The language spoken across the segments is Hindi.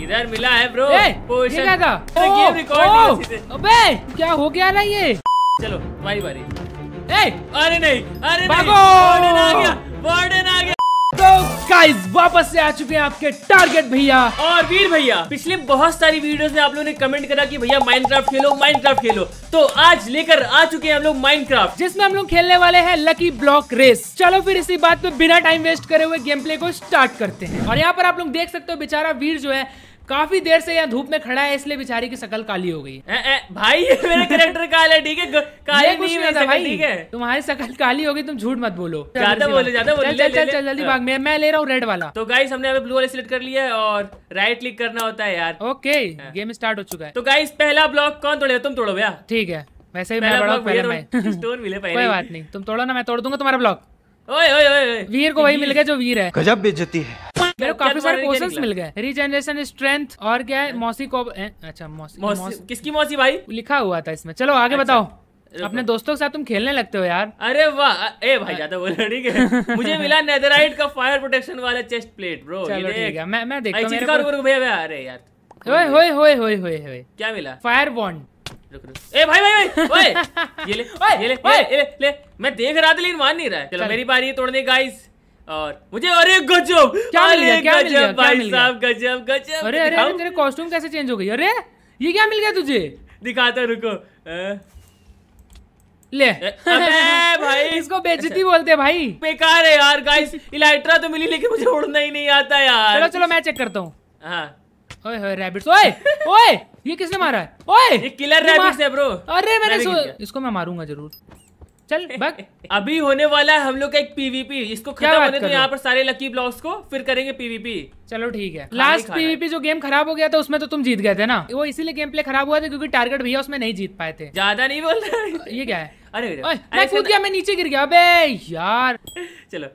किधर मिला है ब्रो पोजीशन क्या था ओ, गेम रिकॉर्ड अबे क्या हो गया ना ये चलो तुम्हारी बारी ए अरे नहीं अरे भागो वार्डन आ गया वार्डन आ गया तो गाइस वापस से आ चुके हैं आपके टारगेट भैया और वीर भैया पिछले बहुत सारी वीडियोस में आप लोगों ने कमेंट करा कि भैया माइनक्राफ्ट खेलो माइनक्राफ्ट खेलो तो आज लेकर आ चुके हैं हम लोग माइनक्राफ्ट जिसमें हम लोग खेलने वाले हैं लकी ब्लॉक रेस चलो फिर इसी बात पे बिना टाइम वेस्ट करे हुए गेम प्ले को स्टार्ट करते हैं और यहाँ पर आप लोग देख सकते हो बेचारा वीर जो है काफी देर से यहाँ धूप में खड़ा है इसलिए बिचारी की शकल काली हो गई भाई मेरे करेक्टर काले ठीक है काले नहीं था भाई ठीक है तुम्हारी शकल काली होगी तुम झूठ मत बोलो ज्यादा बोले ज्यादा बोले चल चल जल्दी भाग मैं ले रहा हूँ रेड वाला तो गाइस हमने ब्लू वाले सिलेक्ट कर लिया है और राइट क्लिक करना होता है यार ओके गेम स्टार्ट हो चुका है तो गाइस पहला ब्लॉक कौन तोड़ेगा तुम तोड़ो भैया ठीक है वैसे ही मैं ब्लॉक पहले मैं स्टोन मिले पहले कोई बात नहीं तुम तोड़ो ना मैं तोड़ दूंगा तुम्हारा ब्लॉक ओए ओए ओए वीर को वही मिल गया जो वीर है गजब बेइज्जती है मेरे काफी सारे क्वेश्चंस मिल गए रीजनरेशन स्ट्रेंथ और क्या है मौसी को अच्छा मौसी किसकी मौसी भाई लिखा हुआ था इसमें चलो आगे अच्छा, बताओ अपने दोस्तों के साथ तुम खेलने लगते हो यार अरे वाह ए भाई ज्यादा बोल ठीक है मुझे मिला नेदरराइट का फायर प्रोटेक्शन वाला चेस्ट प्लेट ब्रो चलो ठीक है मैं मैं देखता हूं मेरे को भैया अरे यार ओए होए होए होए होए होए क्या मिला फायर बॉन्ड रुक रुक ए भाई भाई भाई ओए ये ले ओए ये ले ओए ये ले मैं देख रहा था लेकिन मान नहीं रहा है चलो मेरी बारी है तोड़ने गाइस और मुझे अरे गजब क्या मिल गया क्या मिल गया भाई साहब गजब गजब अरे अरे तेरे कॉस्ट्यूम कैसे चेंज हो गई अरे ये क्या मिल गया तुझे दिखाता रुको ले भाई इसको बेजती बोलते भाई बेकार है यार गाइस इलाइट्रा तो मिली लेकिन मुझे उड़ना ही नहीं आता यार चलो चलो मैं चेक करता हूँ हाँ ओए ओए रैबिट्स ओए ओए ये किसने मारा है ओए ये किलर रैबिट्स है ब्रो अरे मैंने इसको मैं मारूंगा जरूर चल बक अभी होने वाला है हम लोग का एक पीवीपी इसको खत्म होने तो यहाँ पर सारे लकी ब्लॉक्स को फिर करेंगे पीवीपी चलो ठीक है लास्ट पीवीपी जो गेम खराब हो गया था उसमें तो तुम जीत गए थे ना वो इसीलिए गेम प्ले खराब हुआ था क्योंकि टारगेट भैया उसमें नहीं जीत पाए थे ज्यादा नहीं बोल ये क्या है अरे मैं कूद गया मैं नीचे गिर गया अबे यार चलो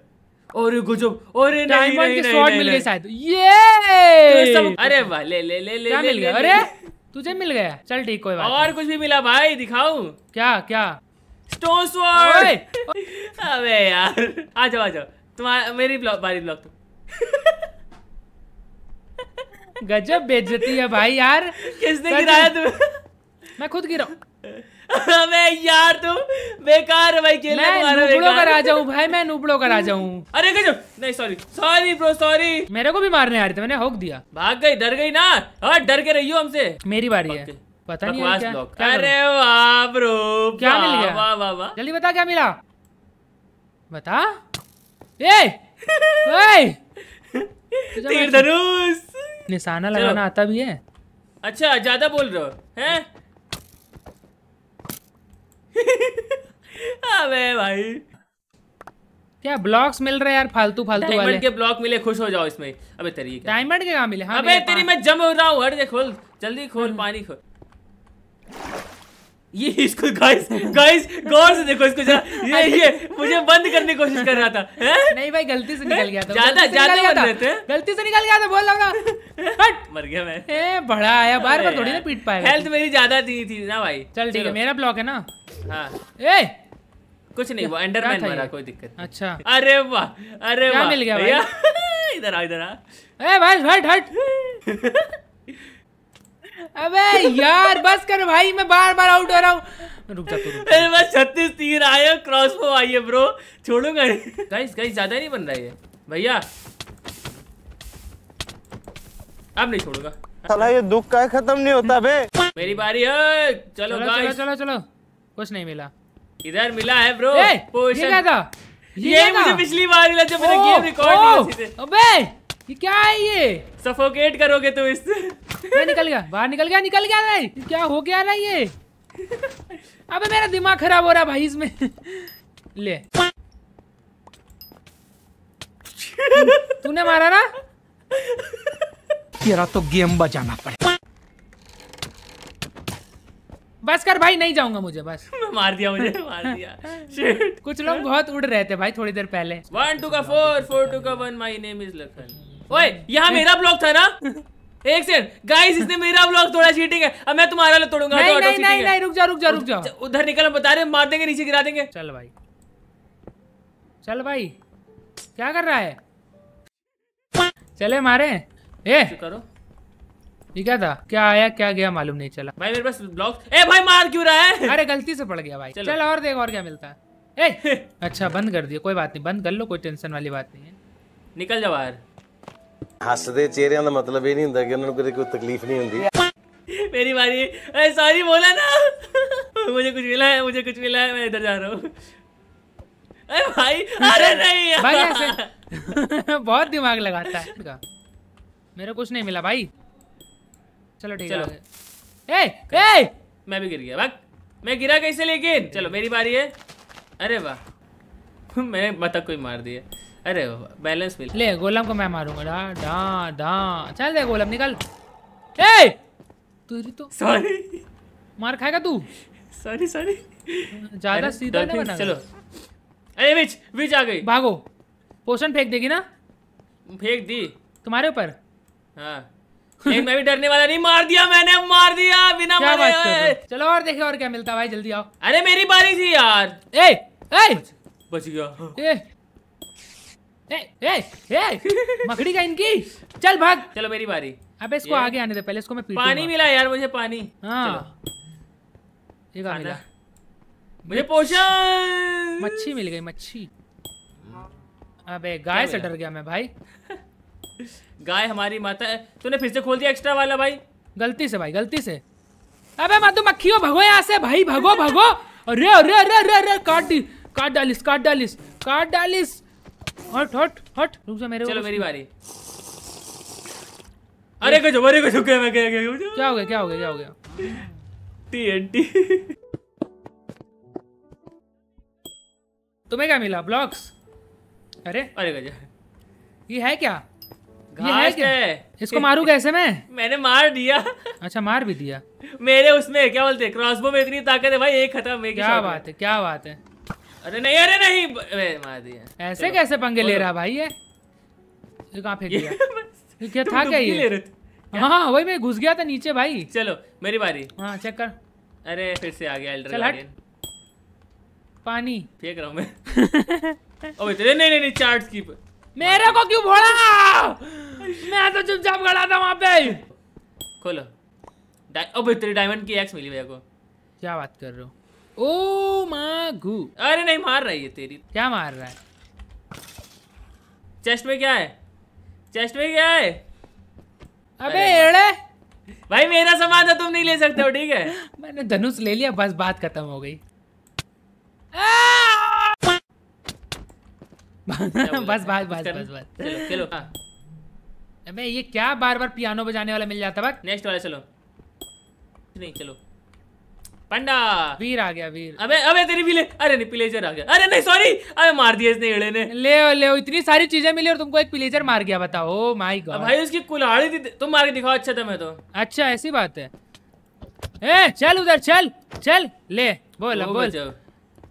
और गुजब और डायमंड के शॉट मिल गए शायद ये तो अरे वाह ले ले ले ले मिल गया अरे तुझे मिल गया चल ठीक कोई बात और कुछ भी मिला भाई दिखाऊं क्या क्या स्टोन स्वॉर्ड अबे यार आ जाओ आ जाओ तुम्हारा मेरी ब्लॉक बारी ब्लॉक तो गजब बेइज्जती है भाई यार किसने गिराया तुम्हें मैं खुद गिरा अबे यार तुम बेकार भाई खेलने मैं नूबड़ो का राजा हूँ भाई मैं नूबड़ो का राजा हूँ अरे गजब नहीं सॉरी सॉरी ब्रो सॉरी मेरे को भी मारने आ रहे थे मैंने हॉक दिया भाग गई डर गई ना और हाँ, डर के रही हो हमसे मेरी बारी है पता नहीं क्या, अरे वाह ब्रो क्या मिल गया वाह वाह वाह जल्दी बता क्या मिला बता ए तीर धनुष निशाना लगाना आता भी है अच्छा ज्यादा बोल रहे हो हैं अबे भाई क्या ब्लॉक्स मिल रहे यार फालतू फालतू वाले डायमंड के ब्लॉक मिले खुश हो जाओ इसमें अबे तेरी क्या डायमंड के कहाँ मिले हाँ अबे तेरी मैं जम रहा हूँ हट दे खोल जल्दी खोल हम्म। पानी खोल ये इसको गाइस गाइस गौर से देखो इसको जरा ये ये मुझे बंद करने की कोशिश कर रहा था है? नहीं भाई गलती से निकल गया था ज्यादा ज्यादा बन रहे थे गलती से निकल गया था बोल रहा हट मर गया मैं ए बड़ा आया बार बार थोड़ी ना पीट पाएगा हेल्थ मेरी ज्यादा दी थी ना भाई चल ठीक है मेरा ब्लॉक है ना हां ए कुछ नहीं वो एंडरमैन मरा कोई दिक्कत अच्छा अरे वाह अरे वाह क्या मिल गया भैया इधर आ इधर आ ए भाई हट हट अबे यार बस कर भाई मैं बार बार आउट हो रहा हूँ रुक जा तू अरे बस छत्तीस तीर आए क्रॉस वो आई है ब्रो छोड़ूंगा गाइस गाइस ज्यादा नहीं बन रहा है भैया अब नहीं छोड़ूंगा साला ये दुख का खत्म नहीं होता बे मेरी बारी है चलो चलो चलो चलो कुछ नहीं मिला इधर मिला है ब्रो पोजीशन ये, ये मुझे पिछली बार मिला जब मैंने गेम रिकॉर्ड किया था अबे ये क्या है ये सफोकेट करोगे तुम तो इससे मैं निकल गया बाहर निकल गया निकल गया भाई क्या हो गया ना ये अबे मेरा दिमाग खराब हो रहा भाई इसमें ले तूने मारा ना तेरा तो गेम बजाना पड़े बस कर भाई नहीं जाऊंगा मुझे बस मार दिया मुझे मार दिया कुछ लोग बहुत उड़ रहे थे भाई थोड़ी देर पहले वन टू का फोर फोर टू का one my name is Lakhan ओए यहाँ मेरा ब्लॉक था ना एक सेकंड गाइस इसने मेरा ब्लॉक तोड़ा चीटिंग है अब मैं तुम्हारा लो तोड़ूंगा नहीं नहीं नहीं नहीं रुक जा रुक जा रुक जा उधर निकल बता रहे मार देंगे नीचे गिरा देंगे चल भाई चल भाई क्या कर रहा है चले मारे ए करो ये क्या था क्या आया क्या गया मालूम नहीं चला भाई मेरे पास ब्लॉक ए भाई मार क्यों रहा है अरे गलती से पड़ गया भाई चल और देख और क्या मिलता है ए अच्छा बंद कर दिया कोई बात नहीं बंद कर लो कोई टेंशन वाली बात नहीं है निकल जा बाहर हसते ਚਿਹਰਿਆਂ का मतलब ਇਹ ਨਹੀਂ ਹੁੰਦਾ ਕਿ ਉਹਨਾਂ ਨੂੰ ਕਦੇ ਕੋਈ ਤਕਲੀਫ ਨਹੀਂ ਹੁੰਦੀ ਮੇਰੀ ਵਾਰੀ ਐ ਸੌਰੀ मुझे कुछ मिला है मुझे कुछ मिला है मैं इधर जा रहा हूँ अरे भाई अरे नहीं भाई ऐसे बहुत दिमाग लगाता है मेरा कुछ नहीं मिला भाई चलो ठीक है ए ए मैं भी गिर गया भाग मैं गिरा कैसे लेकिन चलो मेरी बारी है अरे वाह मैंने बतख को ही मार दिया अरे बैलेंस मिल ले गोलम को मैं मारूंगा डा डा डा चल दे गोलम निकल ए तेरी तो सॉरी मार खाएगा तू सॉरी सॉरी ज्यादा सीधा नहीं बना चलो अरे विच विच आ गई भागो पोषण फेंक देगी ना फेंक दी तुम्हारे ऊपर हाँ मैं भी डरने वाला नहीं मार दिया मैंने मार दिया बिना मारे चलो और देखे और क्या मिलता भाई जल्दी आओ अरे मेरी बारी थी यार ए ए बच गया ए ए, ए, ए, मकड़ी का इनकी चल भाग चलो मेरी बारी अब इसको आगे आने दे पहले इसको मैं पानी मिला यार मुझे पानी हाँ मिला मुझे पोषण मच्छी मिल गई मच्छी अबे गाय से डर गया मैं भाई गाय हमारी माता है तूने फिर से खोल दिया एक्स्ट्रा वाला भाई गलती से भाई गलती से अबे मक्खी हो भगो यहाँ से भाई भगो भगो अरे अरे अरे अरे अरे काट दी काट डालिस काट डालिस काट डालिस हट हट हट रुक जा मेरे चलो मेरी बारी हम्म। अरे कुछ अरे कुछ क्या हो गया क्या हो गया क्या हो गया क्या हो गया टीएनटी तुम्हें क्या मिला ब्लॉक्स अरे अरे गजा ये है क्या ये है क्या है इसको मारू कैसे मैं मैंने मार दिया अच्छा मार भी दिया मेरे उसमें क्या बोलते हैं क्रॉसबो में इतनी ताकत है भाई एक खत्म क्या बात है क्या बात है अरे नहीं अरे नहीं मार दिया ऐसे कैसे पंगे ले रहा भाई है ये कहाँ फेंक दिया ये क्या था क्या ये हाँ वही मैं घुस गया था नीचे भाई चलो मेरी बारी हाँ चेक कर अरे फिर से आ गया एल्डर गार्डियन पानी फेंक रहा हूँ मैं ओए तेरे नहीं नहीं नहीं चार्ट की मेरे को क्यों भोड़ा मैं तो चुपचाप खड़ा था वहाँ पे खोलो ओए तेरे डायमंड की एक्स मिली मेरे को क्या बात कर रहे हो ओ मागू अरे नहीं मार रहा है ये तेरी क्या मार रहा है चेस्ट में क्या है चेस्ट में क्या है अबे अरे भाई मेरा सामान था तो तुम नहीं ले सकते हो ठीक है मैंने धनुष ले लिया बस बात खत्म हो गई बस बात बात बस बस चलो हाँ। अबे ये क्या बार बार पियानो बजाने वाला मिल जाता बक नेक्स्ट वाला चलो नहीं चलो पंडा वीर आ गया वीर अबे अबे तेरी भी ले अरे नहीं पिलेजर आ गया अरे नहीं सॉरी अबे मार दिया इसने ने ले ले इतनी सारी चीजें मिली और तुमको एक पिलेजर मार गया बताओ माई oh गॉड भाई उसकी कुल्हाड़ी थी तुम मार के दिखाओ अच्छा था मैं तो अच्छा ऐसी बात है ए चल उधर चल चल ले बोल बोल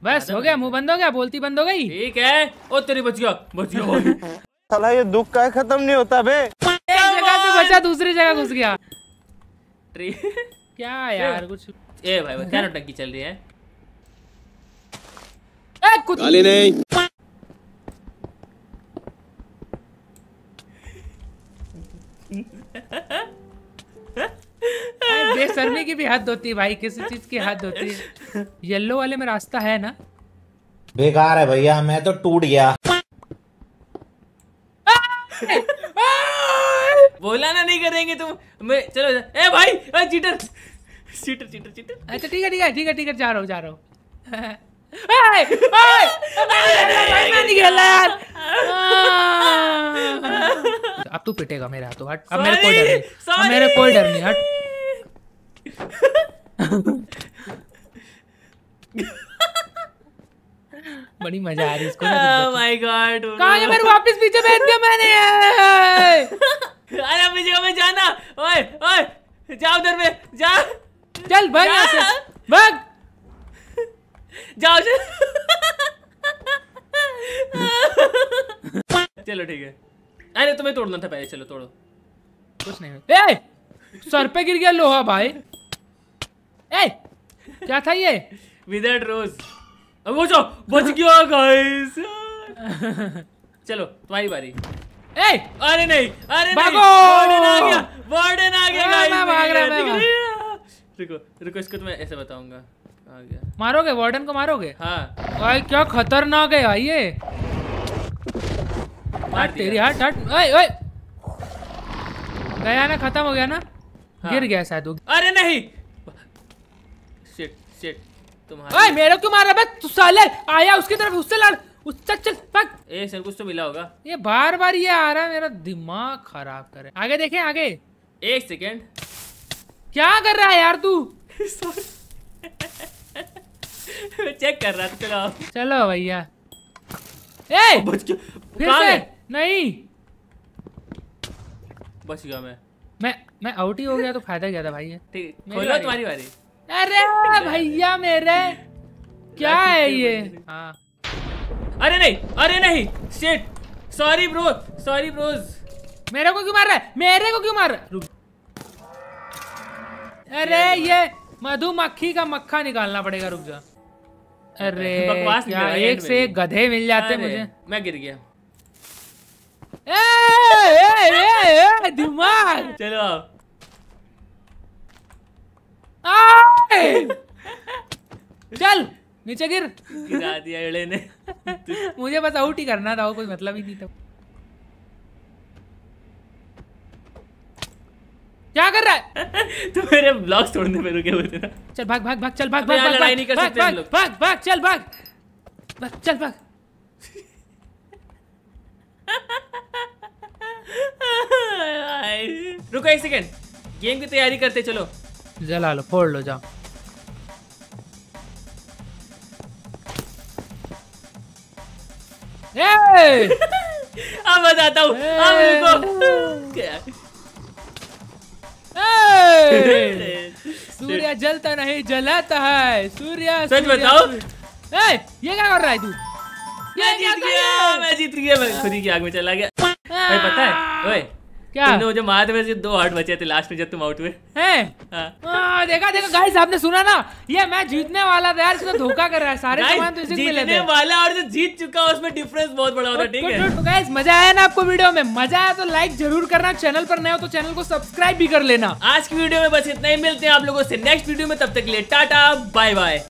बस हो गया मुंह बंद हो गया बोलती बंद हो गई ठीक है ओ तेरी बच गया बच गया साला ये दुख का खत्म नहीं होता बे एक जगह से बचा दूसरी जगह घुस गया ट्री क्या यार कुछ ए भाई क्या नौटंकी चल रही है ए कुछ नहीं बेशर्मी की भी हद होती है भाई किसी चीज की हद होती है येलो वाले में रास्ता है ना बेकार है भैया मैं तो टूट गया बोला ना नहीं करेंगे तुम मैं चलो ए भाई ए चीटर चीटर चीटर चीटर अच्छा ठीक है ठीक है ठीक है ठीक है जा रहा हूँ जा रहा हूँ अब तू पिटेगा मेरे हाथों हट अब मेरे कोई डर नहीं अब मेरे कोई डर नहीं हट बड़ी मजा आ रही इसको माय गॉड कहां गया मेरे वापस पीछे भेज दिया मैंने अरे मुझे मैं जाना ओए ओए जाओ उधर में जा चल भाग यहाँ से भाग जाओ चलो ठीक है अरे तुम्हें तोड़ना था पहले चलो तोड़ो कुछ नहीं ए सर पे गिर गया लोहा भाई ए क्या था ये विदर्ड रोज अब वो बच गया गाइस चलो तुम्हारी बारी ए अरे नहीं अरे भागो वार्डन आ गया वार्डन आ गया गाइस मैं भाग रहा हूं मैं रुको रुको इसको तो मैं ऐसे बताऊंगा आ गया मारोगे वार्डन को मारोगे हाँ भाई क्या खतरनाक है भाई ये मार तेरी हट हट ओए ओए गया ना खत्म हो गया ना हाँ। गिर गया शायद अरे नहीं शिट शिट तुम्हारा ओए मेरे क्यों मार रहा है तू साले आया उसकी तरफ उससे लड़ उससे चल फक ए सर कुछ तो मिला होगा ये बार बार ये आ रहा है मेरा दिमाग खराब करे आगे देखें आगे एक सेकेंड क्या कर रहा है यार तू चेक कर रहा था चलो भैया ए बच गया नहीं बच गया मैं मैं मैं आउट ही हो गया तो फायदा क्या था भाई है खोलो तुम्हारी बारी अरे भैया मेरे क्या है ये हाँ अरे नहीं अरे नहीं shit sorry bro sorry bros मेरे को क्यों मार रहा है मेरे को क्यों मार रहा है अरे ये मधुमक्खी का मक्खा निकालना पड़ेगा रुक जा अरे क्या एक से एक गधे मिल जाते मुझे मैं गिर गया ए, ए, ए, दिमाग चलो चल नीचे गिर गिरा दिया ने मुझे बस आउट ही करना था वो कोई मतलब ही नहीं था तो मेरे ब्लॉग्स तोड़ने पे रुके हुए थे ना चल भाग भाग भाग चल भाग भाग लड़ाई नहीं कर सकते भाग भाग भाग चल भाग भाग चल भाग रुको एक सेकंड गेम की तैयारी करते चलो जला लो फोड़ लो जाओ अब बताता हूँ सूर्य जलता नहीं जलाता है सूर्य सच बताओ ये क्या कर रहा है तू मैं जीत गया मैं जीत गया मैं खुद ही की आग में चला गया पता है ओए क्या तुमने मुझे मारे थे दो हार्ट बचे थे लास्ट में जब तुम आउट हुए हैं हाँ। हाँ, देखा देखा गाइस आपने सुना ना ये मैं जीतने वाला था यार तो धोखा कर रहा है सारे सामान तो इसी में लेते वाला और जो जीत चुका उसमें डिफरेंस बहुत बड़ा होता है ठीक है गाइस मजा आया ना आपको वीडियो में मजा आया तो लाइक जरूर करना चैनल पर नए हो तो चैनल को सब्सक्राइब भी कर लेना आज की वीडियो में बस इतना ही मिलते हैं आप लोगों से नेक्स्ट वीडियो में तब तक के लिए टाटा बाय बाय